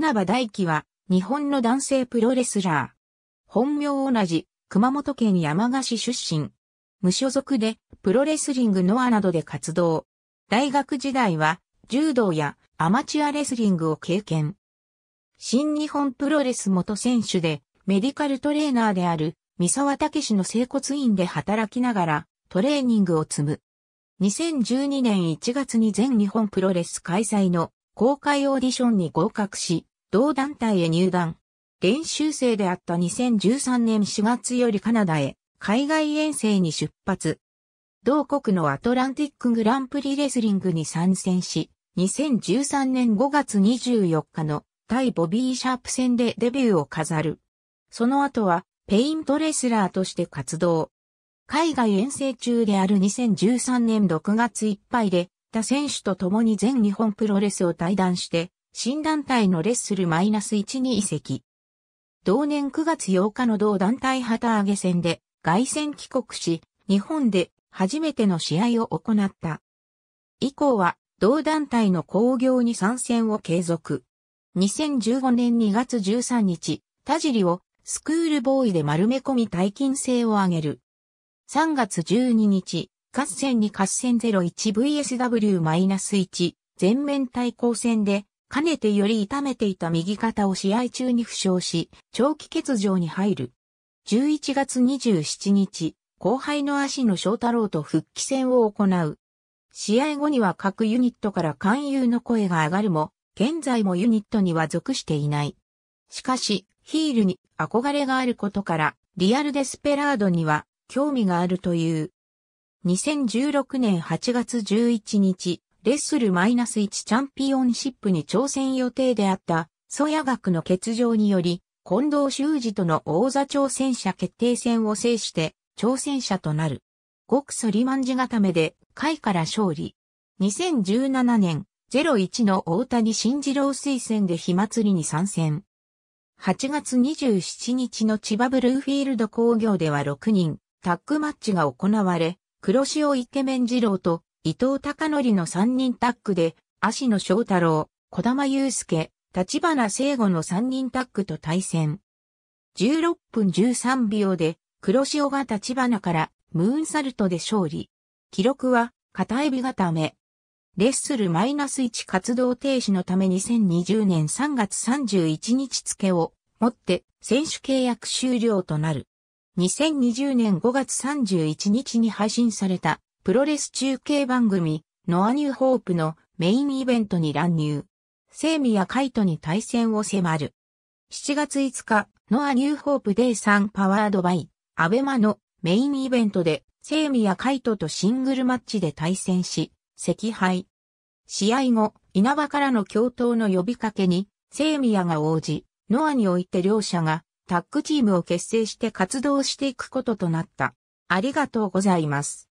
稲葉大輝は、日本の男性プロレスラー。本名同じ、熊本県山鹿市出身。無所属で、プロレスリングノアなどで活動。大学時代は、柔道やアマチュアレスリングを経験。新日本プロレス元選手で、メディカルトレーナーである、三沢武氏の整骨院で働きながら、トレーニングを積む。2012年1月に全日本プロレス開催の公開オーディションに合格し、同団体へ入団。練習生であった2013年4月よりカナダへ海外遠征に出発。同国のアトランティックグランプリレスリングに参戦し、2013年5月24日の対ボビー・シャープ戦でデビューを飾る。その後はペイントレスラーとして活動。海外遠征中である2013年6月いっぱいでた選手と共に全日本プロレスを退団して、新団体のレッスル -1 に移籍。同年9月8日の同団体旗揚げ戦で外戦帰国し、日本で初めての試合を行った。以降は同団体の興行に参戦を継続。2015年2月13日、田尻をスクールボーイで丸め込み大金制を上げる。3月12日、合戦2合戦 01VSW-1 全面対抗戦で、かねてより痛めていた右肩を試合中に負傷し、長期欠場に入る。11月27日、後輩の足野翔太郎と復帰戦を行う。試合後には各ユニットから勧誘の声が上がるも、現在もユニットには属していない。しかし、ヒールに憧れがあることから、リアルデスペラードには興味があるという。2016年8月11日、レッスル -1 チャンピオンシップに挑戦予定であった、ソヤ学の欠場により、近藤修二との王座挑戦者決定戦を制して、挑戦者となる。極ソリマンジ固めで、回から勝利。2017年、01の大谷新次郎推薦で火祭りに参戦。8月27日の千葉ブルーフィールド工業では6人、タッグマッチが行われ、黒潮イケメン二郎と伊藤隆則の三人タッグで、足野翔太郎、小玉祐介、立花聖吾の三人タッグと対戦。16分13秒で、黒潮が立花からムーンサルトで勝利。記録は、片指固め。レッスルマイナス1活動停止のため2020年3月31日付をもって選手契約終了となる。2020年5月31日に配信されたプロレス中継番組ノアニューホープのメインイベントに乱入。セイミやカイトに対戦を迫る。7月5日、ノアニューホープデイサンパワードバイ、アベマのメインイベントで、セイミやカイトとシングルマッチで対戦し、赤敗。試合後、稲葉からの共闘の呼びかけに、セイミヤが応じ、ノアにおいて両者がタッグチームを結成して活動していくこととなった。ありがとうございます。